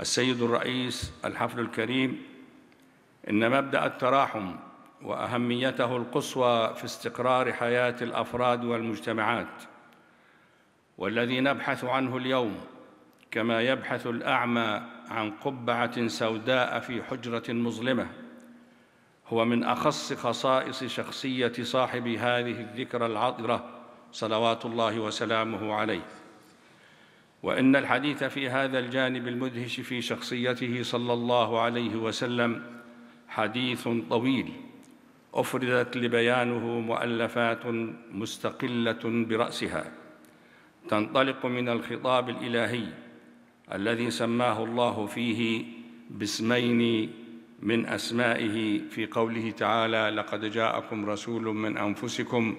السيد الرئيس الحفل الكريم إن مبدأ التراحم وأهميته القصوى في استقرار حياة الأفراد والمجتمعات والذي نبحث عنه اليوم كما يبحث الأعمى عن قبعة سوداء في حجرة مظلمة هو من أخص خصائص شخصية صاحب هذه الذكرى العطرة صلوات الله وسلامه عليه وان الحديث في هذا الجانب المدهش في شخصيته صلى الله عليه وسلم حديث طويل افردت لبيانه مؤلفات مستقله براسها تنطلق من الخطاب الالهي الذي سماه الله فيه باسمين من اسمائه في قوله تعالى لقد جاءكم رسول من انفسكم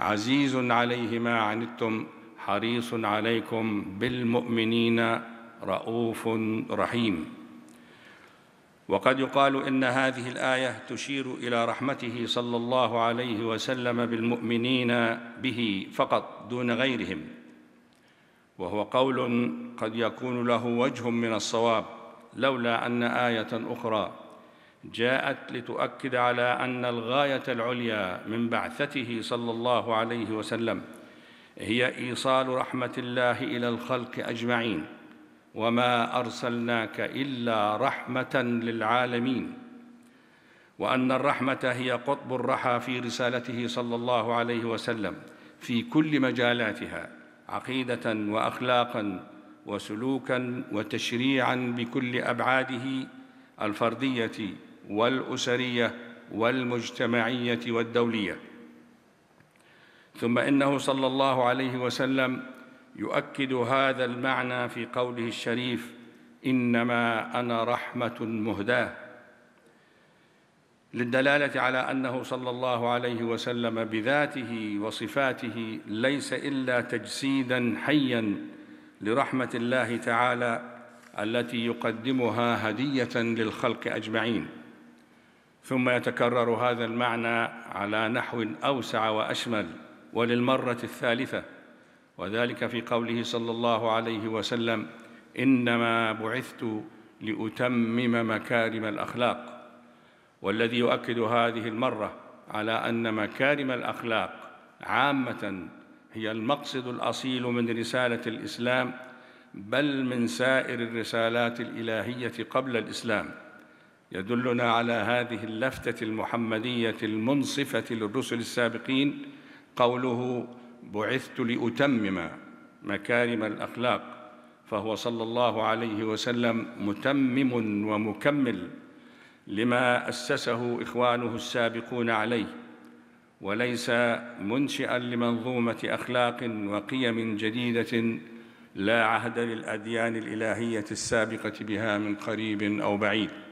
عزيز عليه ما عنتم حريص عليكم بالمؤمنين رؤوف رحيم وقد يقال ان هذه الايه تشير الى رحمته صلى الله عليه وسلم بالمؤمنين به فقط دون غيرهم وهو قول قد يكون له وجه من الصواب لولا ان ايه اخرى جاءت لتؤكد على ان الغايه العليا من بعثته صلى الله عليه وسلم هي ايصال رحمه الله الى الخلق اجمعين وما ارسلناك الا رحمه للعالمين وان الرحمه هي قطب الرحى في رسالته صلى الله عليه وسلم في كل مجالاتها عقيده واخلاقا وسلوكا وتشريعا بكل ابعاده الفرديه والاسريه والمجتمعيه والدوليه ثم انه صلى الله عليه وسلم يؤكد هذا المعنى في قوله الشريف انما انا رحمه مهداه للدلاله على انه صلى الله عليه وسلم بذاته وصفاته ليس الا تجسيدا حيا لرحمه الله تعالى التي يقدمها هديه للخلق اجمعين ثم يتكرر هذا المعنى على نحو اوسع واشمل وللمرة الثالثة وذلك في قوله صلى الله عليه وسلم إنما بعثت لأتمم مكارم الأخلاق والذي يؤكد هذه المرة على أن مكارم الأخلاق عامةً هي المقصد الاصيل من رساله الاسلام بل من سائر الرسالات الالهيه قبل الاسلام يدلنا على هذه اللفته المحمديه المنصفه للرسل السابقين قوله بعثت لأتمم مكارم الأخلاق فهو صلى الله عليه وسلم متمم ومكمل لما أسسه إخوانه السابقون عليه وليس منشئا لمنظومة أخلاق وقيم جديدة لا عهد للأديان الإلهية السابقة بها من قريب أو بعيد